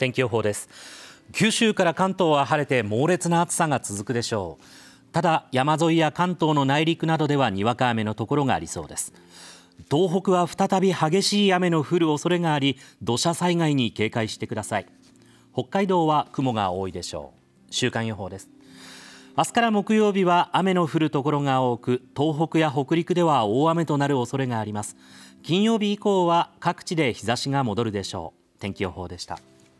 天気予報です九州から関東は晴れて猛烈な暑さが続くでしょうただ山沿いや関東の内陸などではにわか雨のところがありそうです東北は再び激しい雨の降る恐れがあり土砂災害に警戒してください北海道は雲が多いでしょう週間予報です明日から木曜日は雨の降るところが多く東北や北陸では大雨となる恐れがあります金曜日以降は各地で日差しが戻るでしょう天気予報でした